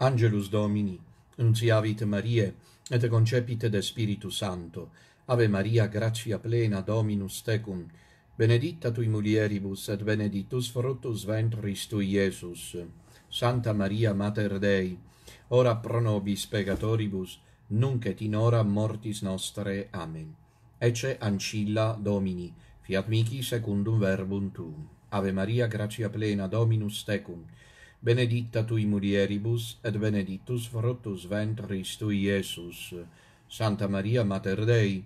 Angelus Domini, nunciavit Marie, et concepit de Spiritu Santo, Ave Maria, gratia plena, Dominus tecum, benedicta tui mulieribus, et benedictus fructus ventris tui, Iesus. Santa Maria, Mater Dei, ora pro nobis peccatoribus, nunc et in hora mortis nostre. Amen. Ece ancilla, Domini, fiat mihi secundum verbum tuum. Ave Maria, gratia plena, Dominus tecum, benedicta tui mulieribus, et benedictus fructus ventris tui, Iesus. Santa Maria, Mater Dei,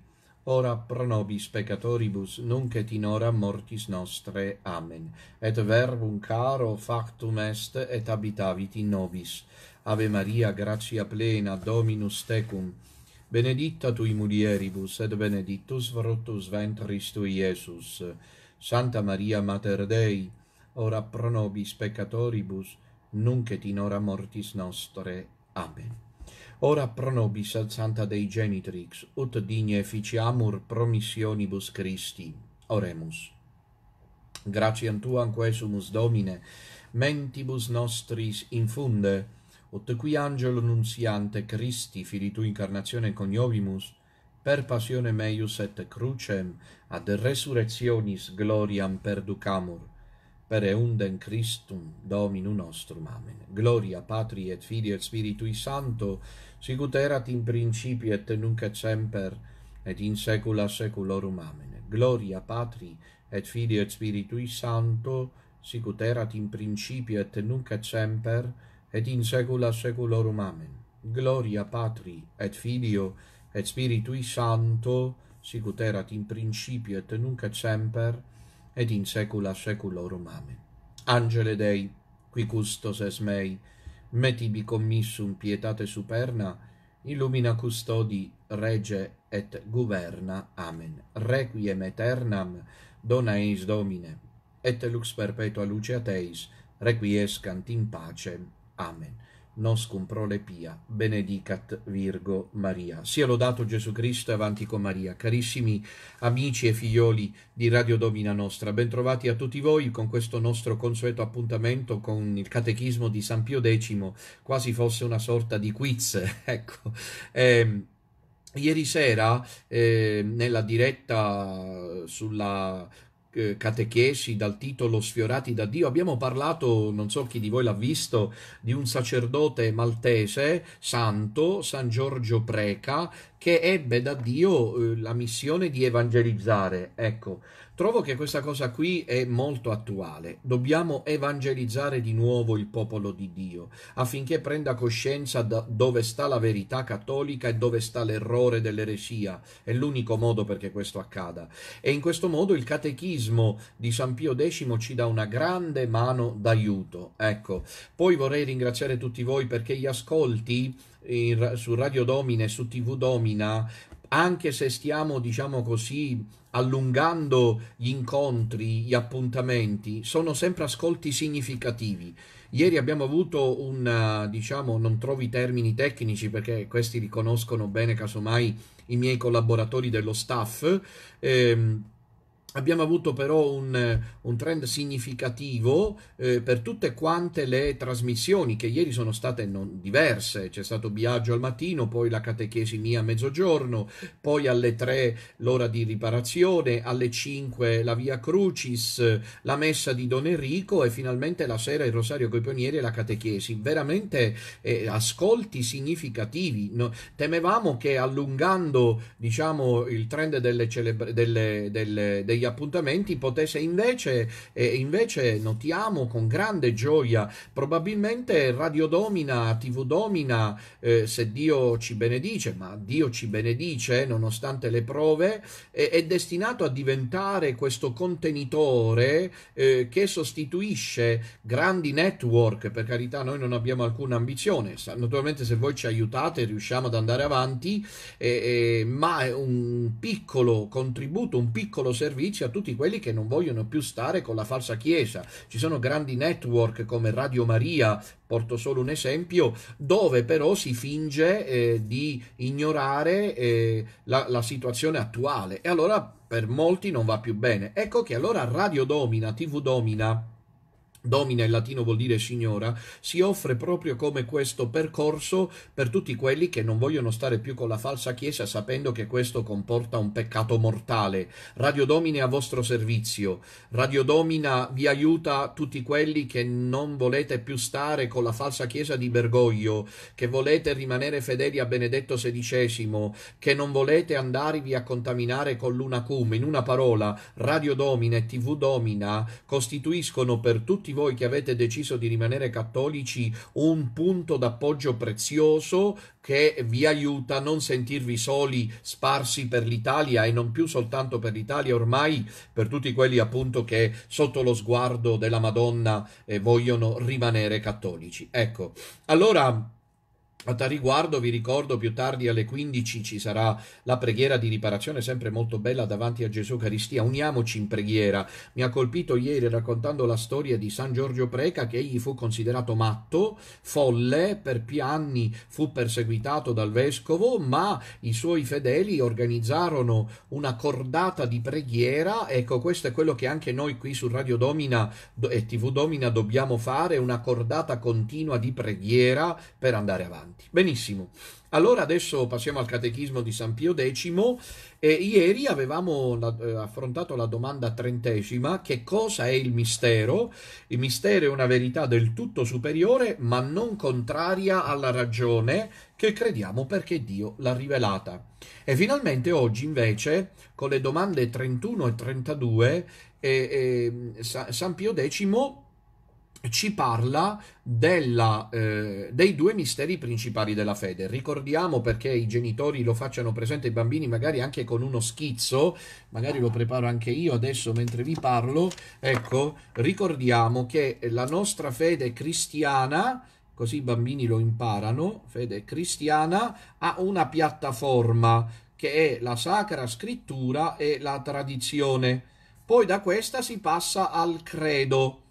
Ora pro nobis peccatoribus, nunc et in hora mortis nostrae. Amen. Et verbum caro factum est et habitavit in nobis. Ave Maria, gratia plena, Dominus tecum. Benedicta tu in mulieribus, et benedictus fructus ventris tui, Iesus. Santa Maria, mater Dei, ora pro nobis peccatoribus, nunc et in hora mortis nostrae. Amen. Ora pro nobis ad santa Dei genitrix ut digne efficiamur promissionibus Christi oremus Gratiam tuam quae sumus Domine mentibus nostris infunde ut qui angelo nunciante Christi fili tu incarnazione cognovimus per passione meius et crucem ad resurrectionis gloriam perducamur per eundem Christum Dominum nostrum amen Gloria Patri et Filii et Spiritui Sancto Sic ut erat in principio et nunc et semper et in saecula saeculorum amen. Gloria Patri et Filio et Spiritui Sancto. Sic ut erat in principio et nunc et semper et in saecula saeculorum amen. Gloria Patri et Filio et Spiritui Sancto. Sic ut erat in principio et nunc et semper et in saecula saeculorum amen. Angele dei qui custos es mei metibi commissum pietate superna, illumina custodi, rege et governa. Amen. Requiem aeternam, dona eis Domine, et lux perpetua luce a teis, requiescant in pace. Amen nos cum prole pia, benedicat Virgo Maria. Sia lodato Gesù Cristo e avanti con Maria. Carissimi amici e figlioli di Radio Domina Nostra, bentrovati a tutti voi con questo nostro consueto appuntamento con il Catechismo di San Pio X, quasi fosse una sorta di quiz, ecco. Eh, ieri sera, eh, nella diretta sulla eh, catechesi dal titolo Sfiorati da Dio. Abbiamo parlato, non so chi di voi l'ha visto, di un sacerdote maltese, santo, San Giorgio Preca, che ebbe da Dio eh, la missione di evangelizzare. Ecco, Trovo che questa cosa qui è molto attuale. Dobbiamo evangelizzare di nuovo il popolo di Dio affinché prenda coscienza da dove sta la verità cattolica e dove sta l'errore dell'eresia. È l'unico modo perché questo accada. E in questo modo il catechismo di San Pio X ci dà una grande mano d'aiuto. Ecco, poi vorrei ringraziare tutti voi perché gli ascolti su Radio Domina e su TV Domina, anche se stiamo, diciamo così, allungando gli incontri, gli appuntamenti, sono sempre ascolti significativi. Ieri abbiamo avuto un, diciamo, non trovo i termini tecnici perché questi riconoscono bene casomai i miei collaboratori dello staff, ehm, Abbiamo avuto però un, eh, un trend significativo eh, per tutte quante le trasmissioni che ieri sono state diverse, c'è stato Biagio al mattino, poi la catechesi mia a mezzogiorno, poi alle 3 l'ora di riparazione, alle 5 la via Crucis, la messa di Don Enrico e finalmente la sera il rosario coi pionieri e la catechesi, veramente eh, ascolti significativi, no, temevamo che allungando diciamo, il trend delle celebra- delle, delle, degli degli appuntamenti potesse invece, eh, invece notiamo con grande gioia, probabilmente Radio Domina, TV Domina, eh, se Dio ci benedice, ma Dio ci benedice eh, nonostante le prove, eh, è destinato a diventare questo contenitore eh, che sostituisce grandi network, per carità noi non abbiamo alcuna ambizione, naturalmente se voi ci aiutate riusciamo ad andare avanti, eh, ma un piccolo contributo, un piccolo servizio benefici a tutti quelli che non vogliono più stare con la falsa chiesa. Ci sono grandi network come Radio Maria, porto solo un esempio, dove però si finge eh, di ignorare eh, la, la situazione attuale e allora per molti non va più bene. Ecco che allora Radio Domina, TV Domina, Domina in latino vuol dire signora, si offre proprio come questo percorso per tutti quelli che non vogliono stare più con la falsa chiesa sapendo che questo comporta un peccato mortale. Radio Domine a vostro servizio. Radio Domina vi aiuta tutti quelli che non volete più stare con la falsa chiesa di Bergoglio, che volete rimanere fedeli a Benedetto XVI, che non volete andarvi a contaminare con l'unacum. In una parola, Radio Domina e TV Domina costituiscono per tutti tutti voi che avete deciso di rimanere cattolici un punto d'appoggio prezioso che vi aiuta a non sentirvi soli, sparsi per l'Italia e non più soltanto per l'Italia, ormai per tutti quelli appunto che sotto lo sguardo della Madonna eh, vogliono rimanere cattolici. Ecco, allora a tal riguardo vi ricordo più tardi alle 15 ci sarà la preghiera di riparazione, sempre molto bella davanti a Gesù Caristia. Uniamoci in preghiera. Mi ha colpito ieri raccontando la storia di San Giorgio Preca che egli fu considerato matto, folle, per più anni fu perseguitato dal vescovo, ma i suoi fedeli organizzarono una cordata di preghiera. Ecco, questo è quello che anche noi qui su Radio Domina e TV Domina dobbiamo fare, una cordata continua di preghiera per andare avanti importanti. Benissimo, allora adesso passiamo al catechismo di San Pio X. E ieri avevamo eh, affrontato la domanda trentesima, che cosa è il mistero? Il mistero è una verità del tutto superiore, ma non contraria alla ragione che crediamo perché Dio l'ha rivelata. E finalmente oggi invece, con le domande 31 e 32, eh, eh, San Pio X ci parla della, eh, dei due misteri principali della fede. Ricordiamo perché i genitori lo facciano presente ai bambini, magari anche con uno schizzo, magari lo preparo anche io adesso mentre vi parlo. Ecco, ricordiamo che la nostra fede cristiana, così i bambini lo imparano, fede cristiana, ha una piattaforma che è la Sacra Scrittura e la tradizione. Poi da questa si passa al credo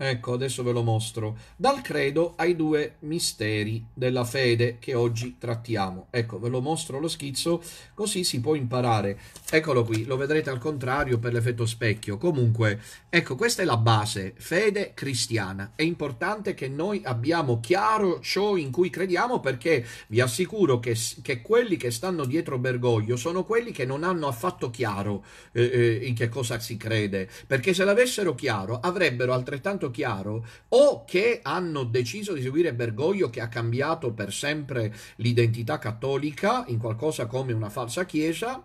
Ecco, adesso ve lo mostro. Dal credo ai due misteri della fede che oggi trattiamo. Ecco, ve lo mostro lo schizzo, così si può imparare. Eccolo qui, lo vedrete al contrario per l'effetto specchio. Comunque, ecco, questa è la base, fede cristiana. È importante che noi abbiamo chiaro ciò in cui crediamo perché vi assicuro che, che quelli che stanno dietro Bergoglio sono quelli che non hanno affatto chiaro eh, eh in che cosa si crede. Perché se l'avessero chiaro avrebbero altrettanto molto chiaro, o che hanno deciso di seguire Bergoglio che ha cambiato per sempre l'identità cattolica in qualcosa come una falsa chiesa,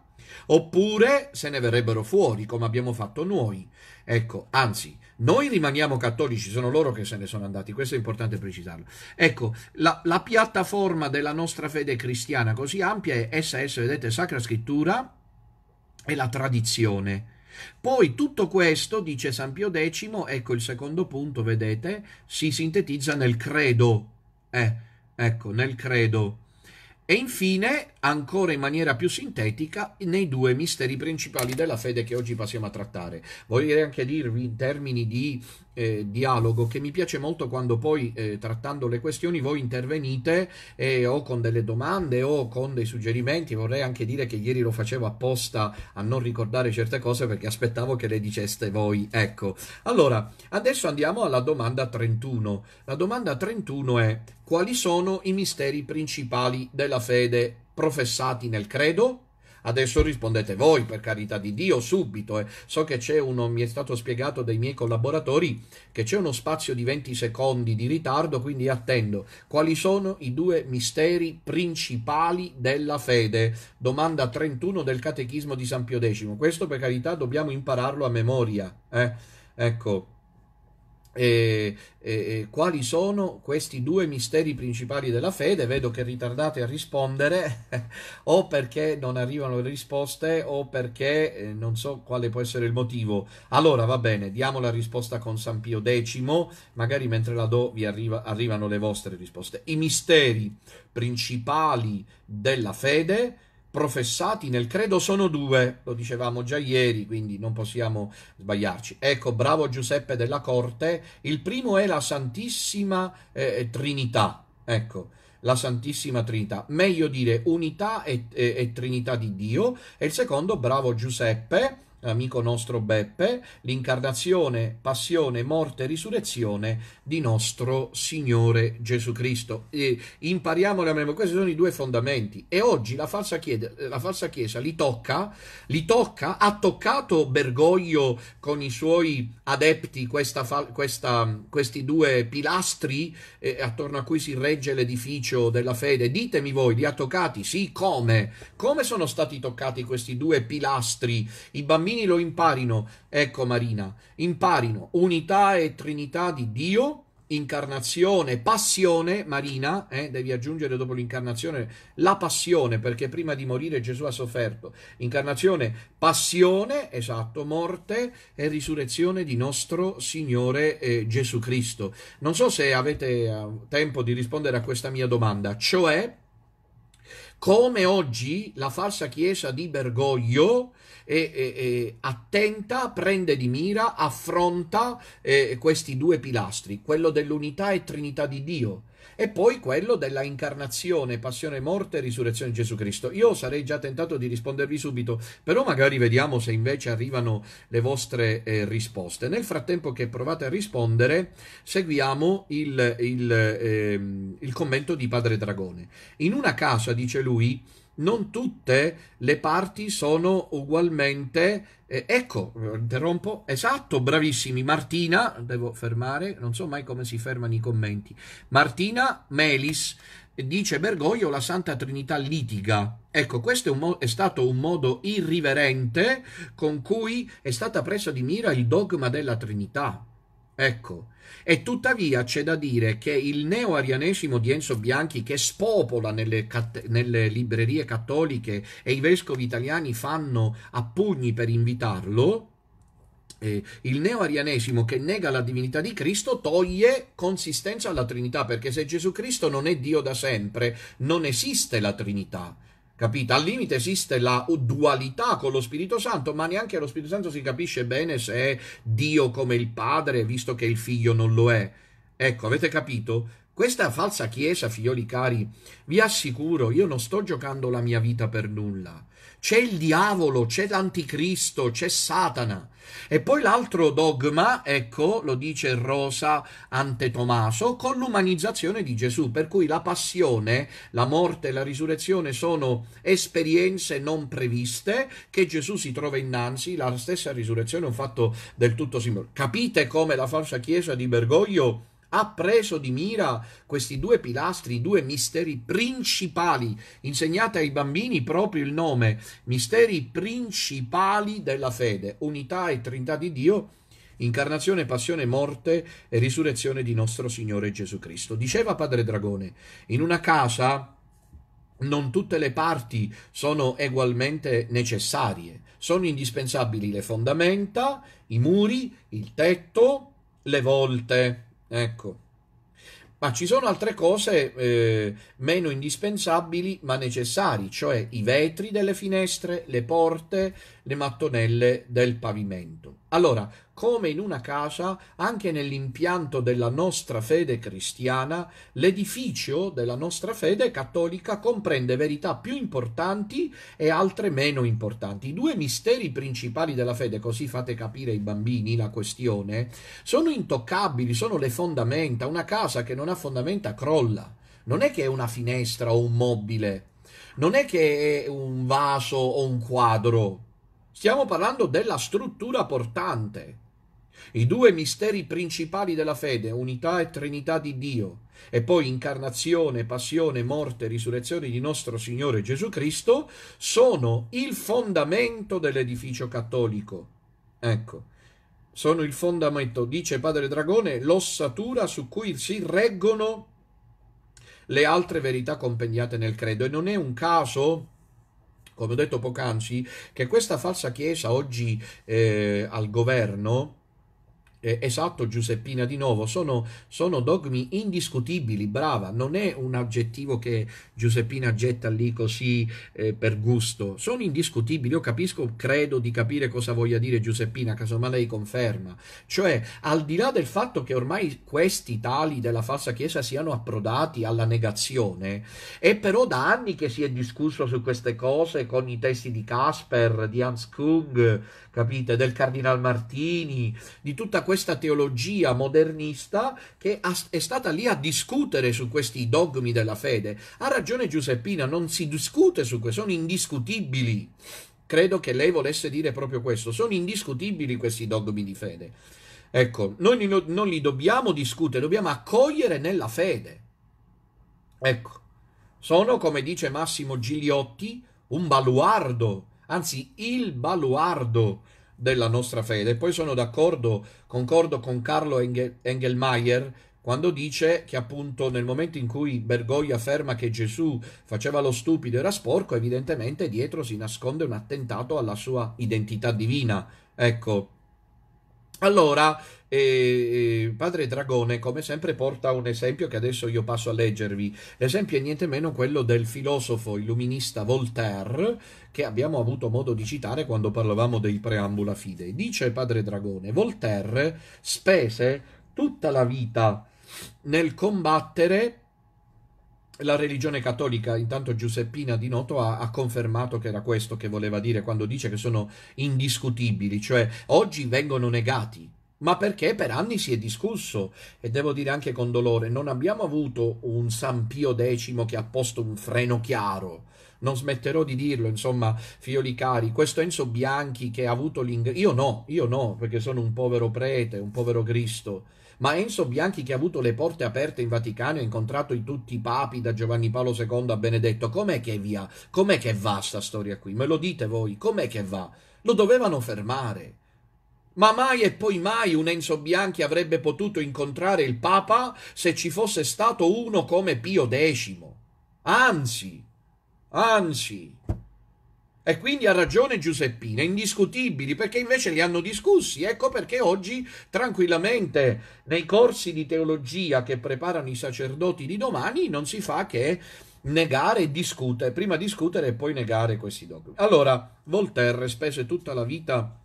oppure se ne verrebbero fuori come abbiamo fatto noi. Ecco, anzi, noi rimaniamo cattolici, sono loro che se ne sono andati, questo è importante precisarlo. Ecco, la, la piattaforma della nostra fede cristiana così ampia è SS, vedete, Sacra Scrittura e la tradizione. Poi tutto questo, dice San Pio X, ecco il secondo punto, vedete, si sintetizza nel credo. Eh, ecco, nel credo. E infine ancora in maniera più sintetica nei due misteri principali della fede che oggi passiamo a trattare. Vorrei anche dirvi in termini di eh, dialogo che mi piace molto quando poi eh, trattando le questioni voi intervenite eh, o con delle domande o con dei suggerimenti. Vorrei anche dire che ieri lo facevo apposta a non ricordare certe cose perché aspettavo che le diceste voi. Ecco, allora adesso andiamo alla domanda 31. La domanda 31 è quali sono i misteri principali della fede professati nel credo? Adesso rispondete voi, per carità di Dio, subito. Eh. So che c'è uno, mi è stato spiegato dai miei collaboratori che c'è uno spazio di 20 secondi di ritardo, quindi attendo. Quali sono i due misteri principali della fede? Domanda 31 del Catechismo di San Pio X. Questo, per carità, dobbiamo impararlo a memoria. Eh. Ecco. E, e, e quali sono questi due misteri principali della fede? Vedo che ritardate a rispondere o perché non arrivano le risposte o perché eh, non so quale può essere il motivo. Allora va bene, diamo la risposta con San Pio X, magari mentre la do vi arriva, arrivano le vostre risposte. I misteri principali della fede professati nel credo sono due, lo dicevamo già ieri, quindi non possiamo sbagliarci. Ecco, bravo Giuseppe della Corte, il primo è la Santissima eh, eh Trinità, ecco, la Santissima Trinità, meglio dire unità e, e, e Trinità di Dio, e il secondo, bravo Giuseppe, amico nostro Beppe, l'incarnazione, passione, morte e risurrezione di nostro Signore Gesù Cristo. E impariamo la memoria, questi sono i due fondamenti. E oggi la falsa, chiede, la falsa Chiesa li tocca, li tocca, ha toccato Bergoglio con i suoi adepti questa, questa, questi due pilastri eh, attorno a cui si regge l'edificio della fede. Ditemi voi, li ha toccati? Sì, come? Come sono stati toccati questi due pilastri? I bambini bambini lo imparino. Ecco Marina, imparino unità e trinità di Dio, incarnazione, passione, Marina, eh, devi aggiungere dopo l'incarnazione la passione, perché prima di morire Gesù ha sofferto. Incarnazione, passione, esatto, morte e risurrezione di nostro Signore eh, Gesù Cristo. Non so se avete eh, tempo di rispondere a questa mia domanda, cioè come oggi la falsa chiesa di Bergoglio e, e, e attenta, prende di mira, affronta eh, questi due pilastri, quello dell'unità e trinità di Dio e poi quello della incarnazione, passione, morte e risurrezione di Gesù Cristo. Io sarei già tentato di rispondervi subito, però magari vediamo se invece arrivano le vostre eh, risposte. Nel frattempo che provate a rispondere, seguiamo il, il, eh, il commento di Padre Dragone. In una casa, dice lui, non tutte le parti sono ugualmente... Eh, ecco, interrompo, esatto, bravissimi. Martina, devo fermare, non so mai come si fermano i commenti. Martina Melis dice Bergoglio la Santa Trinità litiga. Ecco, questo è, un è stato un modo irriverente con cui è stata presa di mira il dogma della Trinità. Ecco, e tuttavia c'è da dire che il neo-arianesimo di Enzo Bianchi che spopola nelle, cat- nelle, librerie cattoliche e i vescovi italiani fanno a pugni per invitarlo, eh, il neo-arianesimo che nega la divinità di Cristo toglie consistenza alla Trinità, perché se Gesù Cristo non è Dio da sempre, non esiste la Trinità. Capito? Al limite esiste la dualità con lo Spirito Santo, ma neanche lo Spirito Santo si capisce bene se è Dio come il Padre, visto che il Figlio non lo è. Ecco, avete capito? Questa falsa chiesa, figlioli cari, vi assicuro, io non sto giocando la mia vita per nulla c'è il diavolo, c'è l'anticristo, c'è Satana. E poi l'altro dogma, ecco, lo dice Rosa Ante Tommaso, con l'umanizzazione di Gesù, per cui la passione, la morte e la risurrezione sono esperienze non previste che Gesù si trova innanzi, la stessa risurrezione è un fatto del tutto simbolico. Capite come la falsa chiesa di Bergoglio ha preso di mira questi due pilastri, due misteri principali. Insegnate ai bambini proprio il nome, misteri principali della fede, unità e trinità di Dio, incarnazione, passione, morte e risurrezione di nostro Signore Gesù Cristo. Diceva Padre Dragone, in una casa non tutte le parti sono egualmente necessarie. Sono indispensabili le fondamenta, i muri, il tetto, le volte, Ecco. Ma ci sono altre cose eh, meno indispensabili ma necessarie, cioè i vetri delle finestre, le porte, le mattonelle del pavimento. Allora, come in una casa, anche nell'impianto della nostra fede cristiana, l'edificio della nostra fede cattolica comprende verità più importanti e altre meno importanti. I due misteri principali della fede, così fate capire ai bambini la questione, sono intoccabili, sono le fondamenta. Una casa che non ha fondamenta crolla. Non è che è una finestra o un mobile, non è che è un vaso o un quadro Stiamo parlando della struttura portante. I due misteri principali della fede, unità e trinità di Dio, e poi incarnazione, passione, morte, e risurrezione di nostro Signore Gesù Cristo, sono il fondamento dell'edificio cattolico. Ecco, sono il fondamento, dice Padre Dragone, l'ossatura su cui si reggono le altre verità compendiate nel credo. E non è un caso come ho detto poc'anzi, che questa falsa chiesa oggi eh, al governo eh, esatto Giuseppina di nuovo, sono, sono, dogmi indiscutibili, brava, non è un aggettivo che Giuseppina getta lì così eh, per gusto, sono indiscutibili, io capisco, credo di capire cosa voglia dire Giuseppina, casomai lei conferma, cioè al di là del fatto che ormai questi tali della falsa chiesa siano approdati alla negazione, è però da anni che si è discusso su queste cose con i testi di Casper, di Hans Kung, capite, del Cardinal Martini, di tutta questa questa teologia modernista che è stata lì a discutere su questi dogmi della fede. Ha ragione Giuseppina, non si discute su questo, sono indiscutibili. Credo che lei volesse dire proprio questo, sono indiscutibili questi dogmi di fede. Ecco, noi non li dobbiamo discutere, dobbiamo accogliere nella fede. Ecco, sono, come dice Massimo Gigliotti, un baluardo, anzi il baluardo della nostra fede. Poi sono d'accordo, concordo con Carlo Engel, Engelmeier quando dice che appunto nel momento in cui Bergoglio afferma che Gesù faceva lo stupido e era sporco, evidentemente dietro si nasconde un attentato alla sua identità divina. Ecco. Allora, e Padre Dragone, come sempre, porta un esempio che adesso io passo a leggervi. L'esempio è niente meno quello del filosofo illuminista Voltaire, che abbiamo avuto modo di citare quando parlavamo dei preambula fidei. Dice Padre Dragone, Voltaire spese tutta la vita nel combattere la religione cattolica, intanto Giuseppina di Noto ha, ha, confermato che era questo che voleva dire quando dice che sono indiscutibili, cioè oggi vengono negati ma perché per anni si è discusso e devo dire anche con dolore, non abbiamo avuto un San Pio X che ha posto un freno chiaro. Non smetterò di dirlo, insomma, figlioli cari, questo Enzo Bianchi che ha avuto l'ingresso, io no, io no, perché sono un povero prete, un povero Cristo, ma Enzo Bianchi che ha avuto le porte aperte in Vaticano e ha incontrato tutti i papi da Giovanni Paolo II a Benedetto, com'è che via? Com'è che va sta storia qui? Me lo dite voi, com'è che va? Lo dovevano fermare. Ma mai e poi mai un Enzo Bianchi avrebbe potuto incontrare il Papa se ci fosse stato uno come Pio X. Anzi, anzi. E quindi ha ragione Giuseppina, indiscutibili, perché invece li hanno discussi. Ecco perché oggi, tranquillamente, nei corsi di teologia che preparano i sacerdoti di domani, non si fa che negare e discutere, prima discutere e poi negare questi dogmi. Allora, Voltaire spese tutta la vita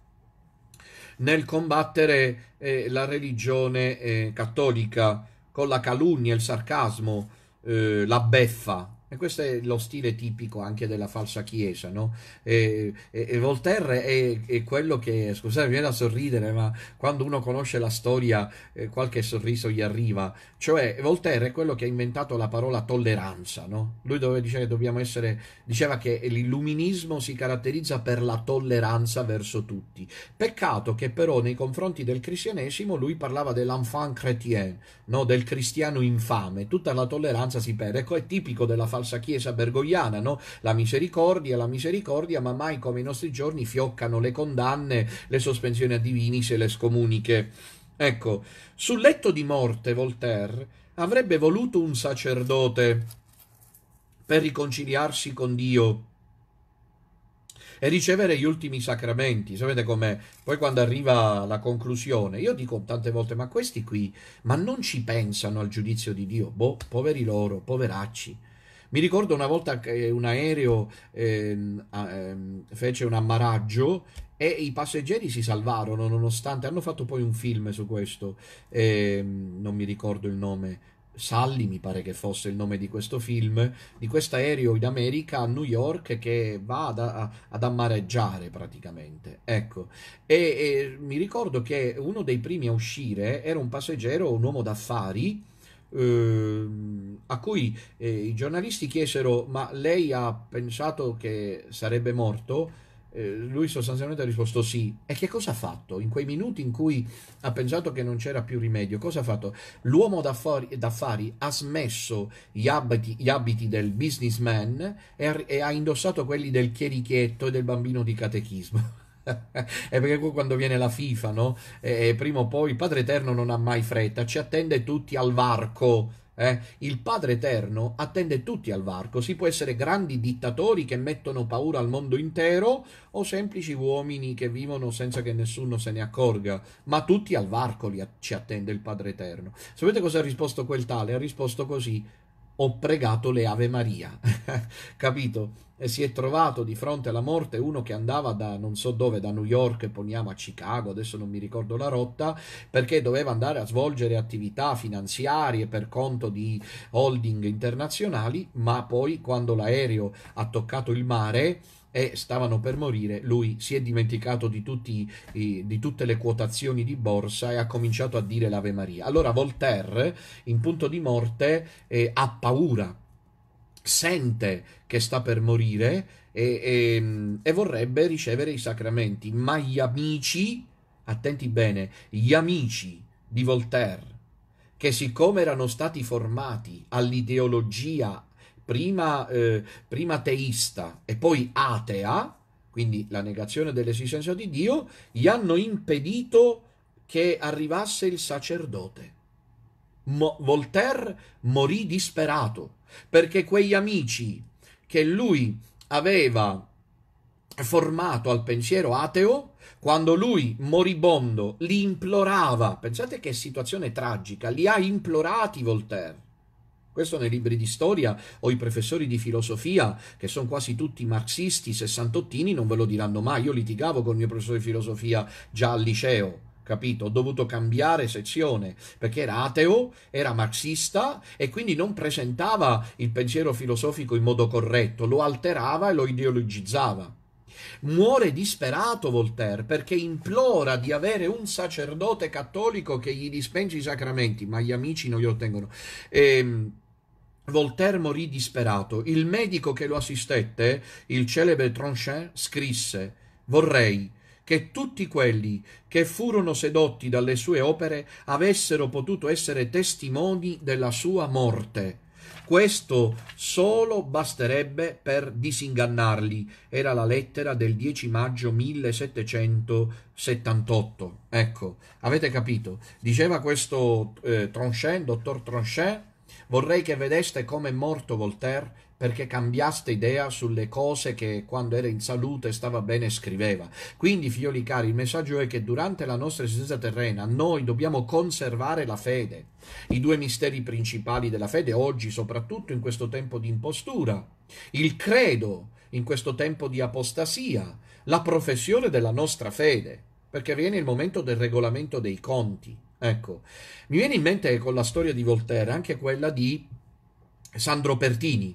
nel combattere eh, la religione eh, cattolica con la calunnia, il sarcasmo, eh, la beffa, e questo è lo stile tipico anche della falsa chiesa, no? E, e, e Voltaire è, è, quello che, scusate, mi viene da sorridere, ma quando uno conosce la storia eh, qualche sorriso gli arriva. Cioè, Voltaire è quello che ha inventato la parola tolleranza, no? Lui doveva dire che dobbiamo essere, diceva che l'illuminismo si caratterizza per la tolleranza verso tutti. Peccato che però nei confronti del cristianesimo lui parlava dell'enfant chrétien, no? Del cristiano infame. Tutta la tolleranza si perde. Ecco, è tipico della falsa falsa chiesa bergogliana, no? la misericordia, la misericordia, ma mai come i nostri giorni fioccano le condanne, le sospensioni a divinis e le scomuniche. Ecco, sul letto di morte Voltaire avrebbe voluto un sacerdote per riconciliarsi con Dio e ricevere gli ultimi sacramenti. Sapete com'è? Poi quando arriva la conclusione, io dico tante volte, ma questi qui, ma non ci pensano al giudizio di Dio? Boh, poveri loro, poveracci. Mi ricordo una volta che un aereo ehm, ehm, fece un ammaraggio e i passeggeri si salvarono nonostante hanno fatto poi un film su questo, ehm, non mi ricordo il nome. Sally mi pare che fosse il nome di questo film, di questo aereo in America a New York che va ad, ad ammareggiare praticamente. Ecco, e, e mi ricordo che uno dei primi a uscire era un passeggero, un uomo d'affari, eh, a cui eh, i giornalisti chiesero ma lei ha pensato che sarebbe morto? Eh, lui sostanzialmente ha risposto sì. E che cosa ha fatto in quei minuti in cui ha pensato che non c'era più rimedio? Cosa ha fatto? L'uomo d'affari, d'affari ha smesso gli abiti, gli abiti del businessman e ha, e ha indossato quelli del chierichetto e del bambino di catechismo. è perché qua quando viene la FIFA, no? E prima o poi il Padre Eterno non ha mai fretta, ci attende tutti al varco. Eh? Il Padre Eterno attende tutti al varco, si può essere grandi dittatori che mettono paura al mondo intero o semplici uomini che vivono senza che nessuno se ne accorga, ma tutti al varco li, ci attende il Padre Eterno. Sapete cosa ha risposto quel tale? Ha risposto così, ho pregato le Ave Maria. Capito? E si è trovato di fronte alla morte uno che andava da non so dove, da New York, poniamo a Chicago, adesso non mi ricordo la rotta, perché doveva andare a svolgere attività finanziarie per conto di holding internazionali, ma poi quando l'aereo ha toccato il mare e stavano per morire, lui si è dimenticato di, tutti, di tutte le quotazioni di borsa e ha cominciato a dire l'Ave Maria. Allora Voltaire, in punto di morte, eh, ha paura, sente che sta per morire e, e, ehm, e vorrebbe ricevere i sacramenti, ma gli amici, attenti bene, gli amici di Voltaire, che siccome erano stati formati all'ideologia prima, eh, prima teista e poi atea, quindi la negazione dell'esistenza di Dio, gli hanno impedito che arrivasse il sacerdote. Mo- Voltaire morì disperato perché quegli amici che lui aveva formato al pensiero ateo, quando lui, moribondo, li implorava, pensate che situazione tragica, li ha implorati Voltaire questo nei libri di storia o i professori di filosofia, che sono quasi tutti marxisti, sessantottini, non ve lo diranno mai. Io litigavo con il mio professore di filosofia già al liceo, capito? Ho dovuto cambiare sezione perché era ateo, era marxista e quindi non presentava il pensiero filosofico in modo corretto, lo alterava e lo ideologizzava. Muore disperato Voltaire perché implora di avere un sacerdote cattolico che gli dispensi i sacramenti, ma gli amici non glielo ottengono. Ehm Voltaire morì disperato. Il medico che lo assistette, il celebre Tronchin, scrisse: Vorrei che tutti quelli che furono sedotti dalle sue opere avessero potuto essere testimoni della sua morte. Questo solo basterebbe per disingannarli. Era la lettera del 10 maggio 1778. Ecco, avete capito. Diceva questo eh, Tronchin, dottor Tronchin, Vorrei che vedeste come è morto Voltaire perché cambiaste idea sulle cose che quando era in salute stava bene scriveva. Quindi, figlioli cari, il messaggio è che durante la nostra esistenza terrena noi dobbiamo conservare la fede, i due misteri principali della fede oggi, soprattutto in questo tempo di impostura, il credo in questo tempo di apostasia, la professione della nostra fede, perché viene il momento del regolamento dei conti. Ecco, mi viene in mente con la storia di Voltaire anche quella di Sandro Pertini.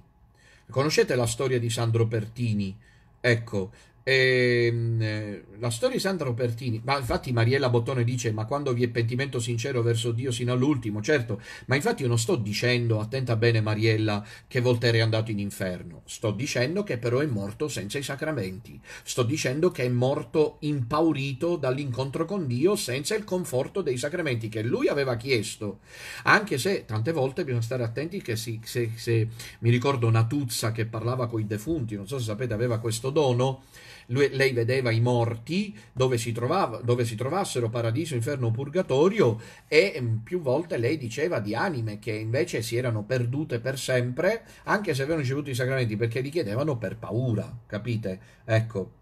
Conoscete la storia di Sandro Pertini? Ecco, Ehm, eh, la storia di Sandra Robertini, ma infatti Mariella Bottone dice: Ma quando vi è pentimento sincero verso Dio sino all'ultimo, certo, ma infatti io non sto dicendo, attenta bene Mariella, che Voltaire è andato in inferno, sto dicendo che però è morto senza i sacramenti, sto dicendo che è morto impaurito dall'incontro con Dio senza il conforto dei sacramenti che lui aveva chiesto, anche se tante volte bisogna stare attenti che si, se, se mi ricordo Natuzza che parlava con i defunti, non so se sapete, aveva questo dono lui, lei vedeva i morti dove si, trovava, dove si trovassero, paradiso, inferno purgatorio, e mm, più volte lei diceva di anime che invece si erano perdute per sempre, anche se avevano ricevuto i sacramenti, perché li chiedevano per paura, capite? Ecco.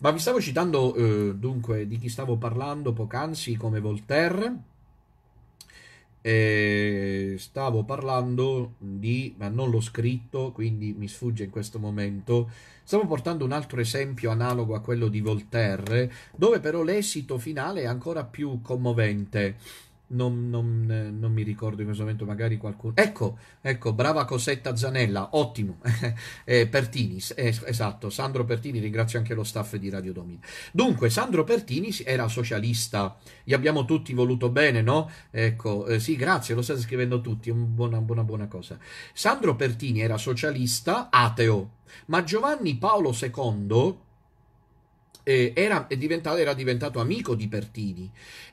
Ma vi stavo citando eh, dunque di chi stavo parlando poc'anzi come Voltaire e stavo parlando di, ma non l'ho scritto, quindi mi sfugge in questo momento. Stavo portando un altro esempio analogo a quello di Voltaire, dove però l'esito finale è ancora più commovente non, non, eh, non, mi ricordo in questo momento, magari qualcuno. Ecco, ecco, brava Cosetta Zanella, ottimo. eh, Pertini, eh, esatto, Sandro Pertini, ringrazio anche lo staff di Radio Domini. Dunque, Sandro Pertini era socialista, gli abbiamo tutti voluto bene, no? Ecco, eh, sì, grazie, lo state scrivendo tutti, è una buona, buona, buona cosa. Sandro Pertini era socialista, ateo, ma Giovanni Paolo II. Eh, era diventato, era diventato amico di Pertini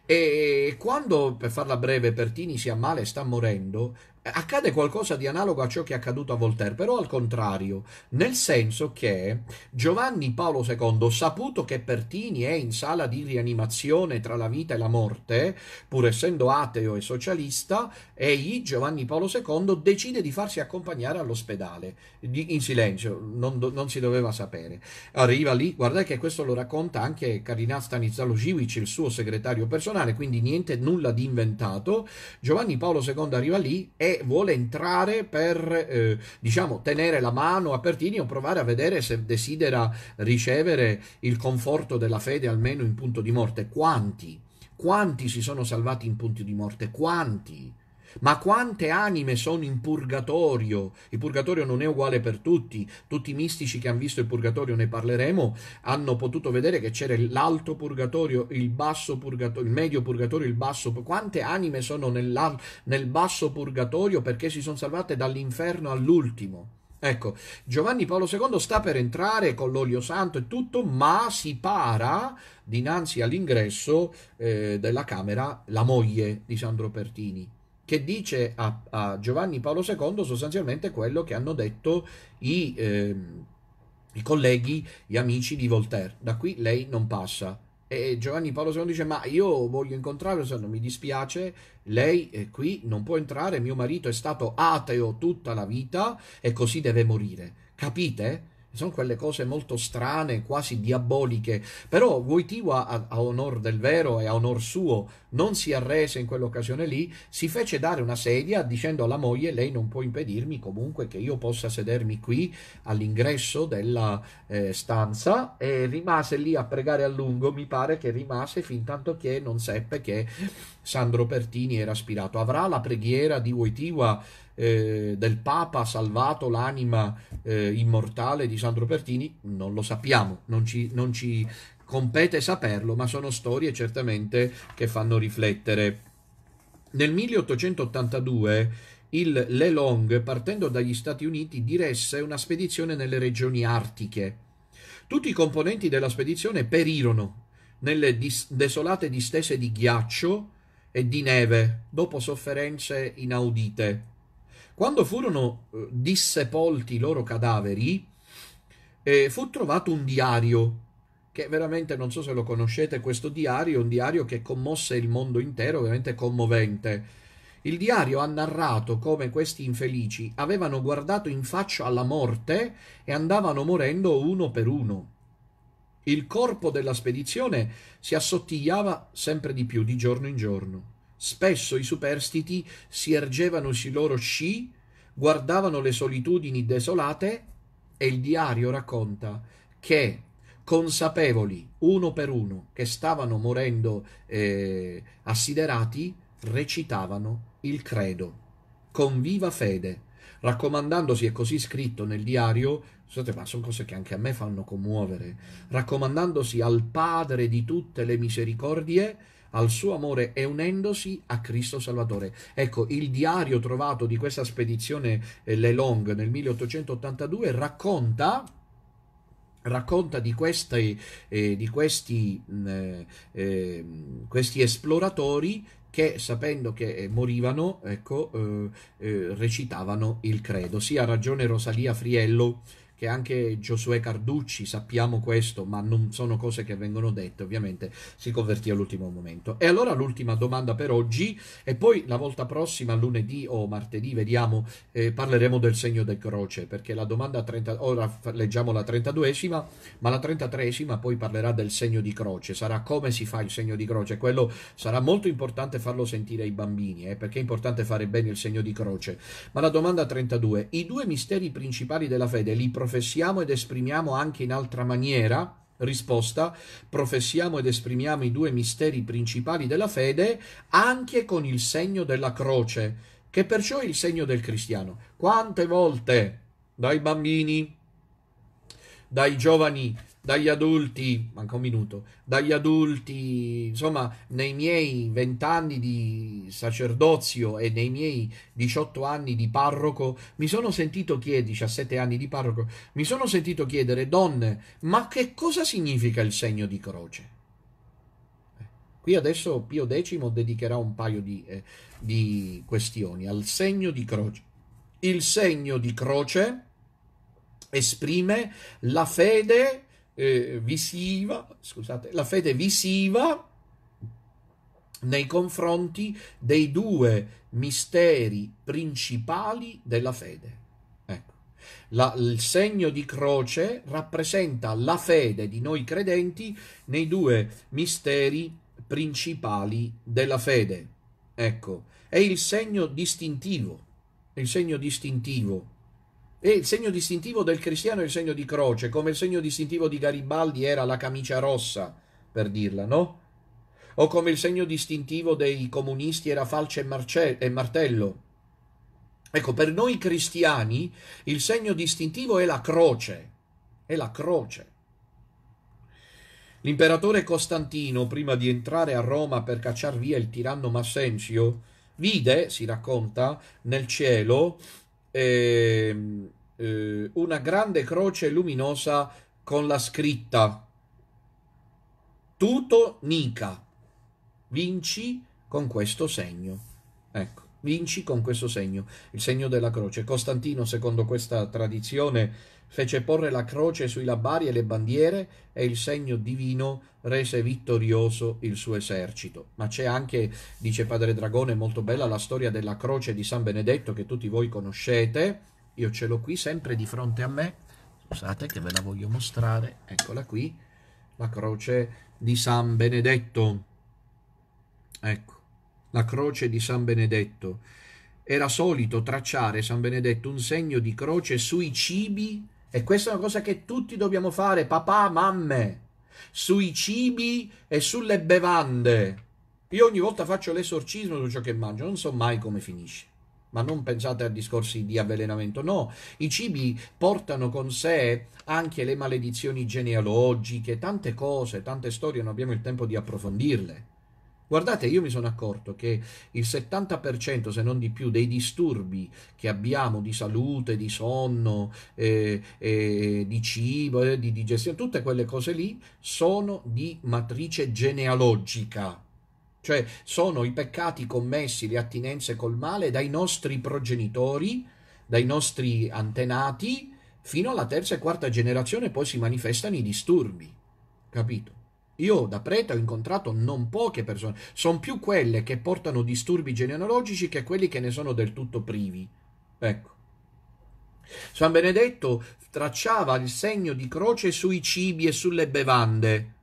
e quando, per farla breve, Pertini si ammala e sta morendo, accade qualcosa di analogo a ciò che è accaduto a Voltaire, però al contrario, nel senso che Giovanni Paolo II, saputo che Pertini è in sala di rianimazione tra la vita e la morte, pur essendo ateo e socialista, egli, Giovanni Paolo II, decide di farsi accompagnare all'ospedale, in silenzio, non, non si doveva sapere. Arriva lì, guardate che questo lo racconta anche Cardinal Stanislao Živic, il suo segretario personale, rivoluzionare, quindi niente nulla di inventato. Giovanni Paolo II arriva lì e vuole entrare per eh, diciamo tenere la mano a Pertini o provare a vedere se desidera ricevere il conforto della fede almeno in punto di morte. Quanti? Quanti si sono salvati in punto di morte? Quanti? Ma quante anime sono in purgatorio? Il purgatorio non è uguale per tutti. Tutti i mistici che hanno visto il purgatorio, ne parleremo, hanno potuto vedere che c'era l'alto purgatorio, il basso purgatorio, il medio purgatorio, il basso. Quante anime sono nel, basso purgatorio perché si sono salvate dall'inferno all'ultimo? Ecco, Giovanni Paolo II sta per entrare con l'olio santo e tutto, ma si para dinanzi all'ingresso eh, della Camera la moglie di Sandro Pertini, che dice a, a Giovanni Paolo II sostanzialmente quello che hanno detto i, eh, i colleghi, gli amici di Voltaire. Da qui lei non passa. E Giovanni Paolo II dice: Ma io voglio incontrarlo, non mi dispiace, lei eh, qui non può entrare. Mio marito è stato ateo tutta la vita e così deve morire. Capite? Sono quelle cose molto strane, quasi diaboliche, però Wojtyła, a, a onor del vero e a onor suo, non si arrese in quell'occasione lì, si fece dare una sedia dicendo alla moglie lei non può impedirmi comunque che io possa sedermi qui all'ingresso della eh, stanza e rimase lì a pregare a lungo, mi pare che rimase fin tanto che non seppe che Sandro Pertini era aspirato. Avrà la preghiera di Wojtyła eh, del Papa salvato l'anima eh, immortale di Sandro Pertini, non lo sappiamo, non ci, non ci compete saperlo, ma sono storie certamente che fanno riflettere. Nel 1882 il Le Long, partendo dagli Stati Uniti, diresse una spedizione nelle regioni artiche. Tutti i componenti della spedizione perirono nelle dis- desolate distese di ghiaccio e di neve, dopo sofferenze inaudite. Quando furono eh, dissepolti i loro cadaveri, eh, fu trovato un diario, che veramente non so se lo conoscete, questo diario, un diario che commosse il mondo intero, veramente commovente. Il diario ha narrato come questi infelici avevano guardato in faccia alla morte e andavano morendo uno per uno. Il corpo della spedizione si assottigliava sempre di più di giorno in giorno. Spesso i superstiti si ergevano sui loro sci, guardavano le solitudini desolate e il diario racconta che consapevoli uno per uno che stavano morendo eh, assiderati recitavano il credo con viva fede raccomandandosi è così scritto nel diario scusate ma sono cose che anche a me fanno commuovere raccomandandosi al padre di tutte le misericordie al suo amore e unendosi a Cristo Salvatore. Ecco, il diario trovato di questa spedizione eh, Lelong nel 1882 racconta racconta di, queste, eh, di questi, mh, mm, eh, ehm, questi, esploratori che sapendo che eh, morivano ecco, eh, eh, recitavano il credo. Sì, ha ragione Rosalia Friello che anche Giosuè Carducci, sappiamo questo, ma non sono cose che vengono dette, ovviamente si convertì all'ultimo momento. E allora l'ultima domanda per oggi, e poi la volta prossima, lunedì o martedì, vediamo, eh, parleremo del segno del croce, perché la domanda 30, ora leggiamo la 32esima, ma la 33esima poi parlerà del segno di croce, sarà come si fa il segno di croce, quello sarà molto importante farlo sentire ai bambini, eh, perché è importante fare bene il segno di croce. Ma la domanda 32, i due misteri principali della fede li profetano professiamo ed esprimiamo anche in altra maniera? Risposta, professiamo ed esprimiamo i due misteri principali della fede anche con il segno della croce, che perciò è il segno del cristiano. Quante volte dai bambini, dai giovani dagli adulti, manca un minuto, dagli adulti, insomma, nei miei vent'anni di sacerdozio e nei miei 18 anni di parroco, mi sono sentito chiedere, 17 anni di parroco, mi sono sentito chiedere, donne, ma che cosa significa il segno di croce? Eh, qui adesso Pio X dedicherà un paio di, eh, di questioni al segno di croce. Il segno di croce esprime la fede eh, visiva, scusate, la fede visiva nei confronti dei due misteri principali della fede. Ecco. La, il segno di croce rappresenta la fede di noi credenti nei due misteri principali della fede. Ecco, è il segno distintivo, il segno distintivo e il segno distintivo del cristiano è il segno di croce, come il segno distintivo di Garibaldi era la camicia rossa, per dirla, no? O come il segno distintivo dei comunisti era falce e, marce- e martello. Ecco, per noi cristiani il segno distintivo è la croce, è la croce. L'imperatore Costantino, prima di entrare a Roma per cacciar via il tiranno Massenzio, vide, si racconta, nel cielo eh, eh, una grande croce luminosa con la scritta Tuto Nica, vinci con questo segno. Ecco, vinci con questo segno, il segno della croce. Costantino, secondo questa tradizione, fece porre la croce sui labari e le bandiere e il segno divino rese vittorioso il suo esercito. Ma c'è anche, dice Padre Dragone, molto bella la storia della croce di San Benedetto che tutti voi conoscete. Io ce l'ho qui sempre di fronte a me. Scusate che ve la voglio mostrare. Eccola qui, la croce di San Benedetto. Ecco, la croce di San Benedetto era solito tracciare San Benedetto un segno di croce sui cibi e questa è una cosa che tutti dobbiamo fare, papà, mamme, sui cibi e sulle bevande. Io ogni volta faccio l'esorcismo su ciò che mangio, non so mai come finisce. Ma non pensate a discorsi di avvelenamento, no, i cibi portano con sé anche le maledizioni genealogiche, tante cose, tante storie, non abbiamo il tempo di approfondirle. Guardate, io mi sono accorto che il 70%, se non di più, dei disturbi che abbiamo di salute, di sonno, eh, eh, di cibo, eh, di digestione, tutte quelle cose lì sono di matrice genealogica. Cioè sono i peccati commessi, le attinenze col male dai nostri progenitori, dai nostri antenati, fino alla terza e quarta generazione poi si manifestano i disturbi. Capito? Io da prete ho incontrato non poche persone, sono più quelle che portano disturbi genealogici che quelli che ne sono del tutto privi. Ecco. San Benedetto tracciava il segno di croce sui cibi e sulle bevande.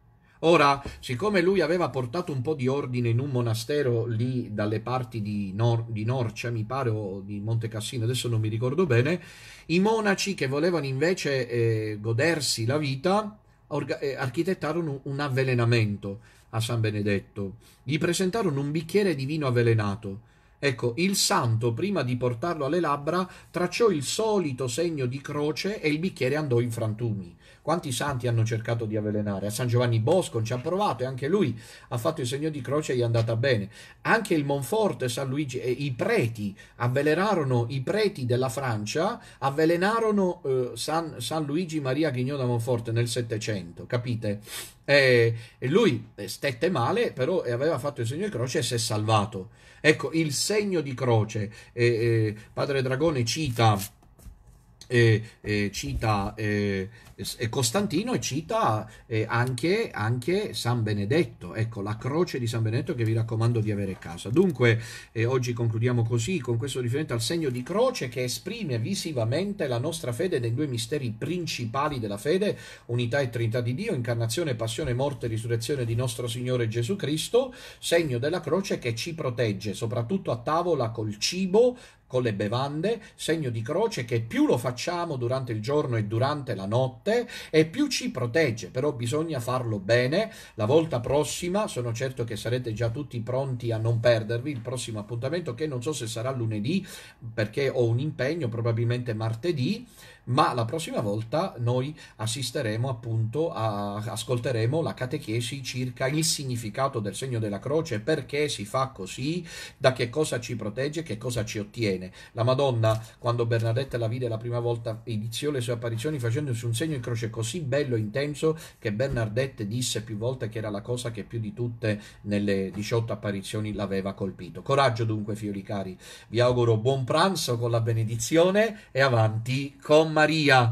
Ora, siccome lui aveva portato un po' di ordine in un monastero lì dalle parti di, Nor- di Norcia, mi pare, o di Monte Cassino, adesso non mi ricordo bene, i monaci che volevano invece eh, godersi la vita orga- eh, architettarono un avvelenamento a San Benedetto. Gli presentarono un bicchiere di vino avvelenato. Ecco, il santo, prima di portarlo alle labbra, tracciò il solito segno di croce e il bicchiere andò in frantumi. Quanti santi hanno cercato di avvelenare? A San Giovanni Bosco ci ha provato e anche lui ha fatto il segno di croce e gli è andata bene. Anche il Monforte, San Luigi, eh, i preti avvelenarono i preti della Francia, avvelenarono eh, San, San, Luigi Maria Ghignò da Monfort nel Settecento, capite? E, lui eh, stette male, però aveva fatto il segno di croce e si è salvato. Ecco, il segno di croce, eh, eh, Padre Dragone cita, eh, eh cita eh, e Costantino cita eh, anche, anche, San Benedetto, ecco la croce di San Benedetto che vi raccomando di avere a casa. Dunque eh, oggi concludiamo così con questo riferimento al segno di croce che esprime visivamente la nostra fede nei due misteri principali della fede, unità e trinità di Dio, incarnazione, passione, morte e risurrezione di nostro Signore Gesù Cristo, segno della croce che ci protegge soprattutto a tavola col cibo, con le bevande, segno di croce che più lo facciamo durante il giorno e durante la notte, forte e più ci protegge, però bisogna farlo bene. La volta prossima sono certo che sarete già tutti pronti a non perdervi il prossimo appuntamento che non so se sarà lunedì perché ho un impegno, probabilmente martedì ma la prossima volta noi assisteremo appunto a, ascolteremo la catechesi circa il significato del segno della croce, perché si fa così, da che cosa ci protegge, che cosa ci ottiene. La Madonna, quando Bernadette la vide la prima volta, iniziò le sue apparizioni facendosi un segno in croce così bello e intenso che Bernadette disse più volte che era la cosa che più di tutte nelle 18 apparizioni l'aveva colpito. Coraggio dunque, fiori cari, vi auguro buon pranzo con la benedizione e avanti con Maria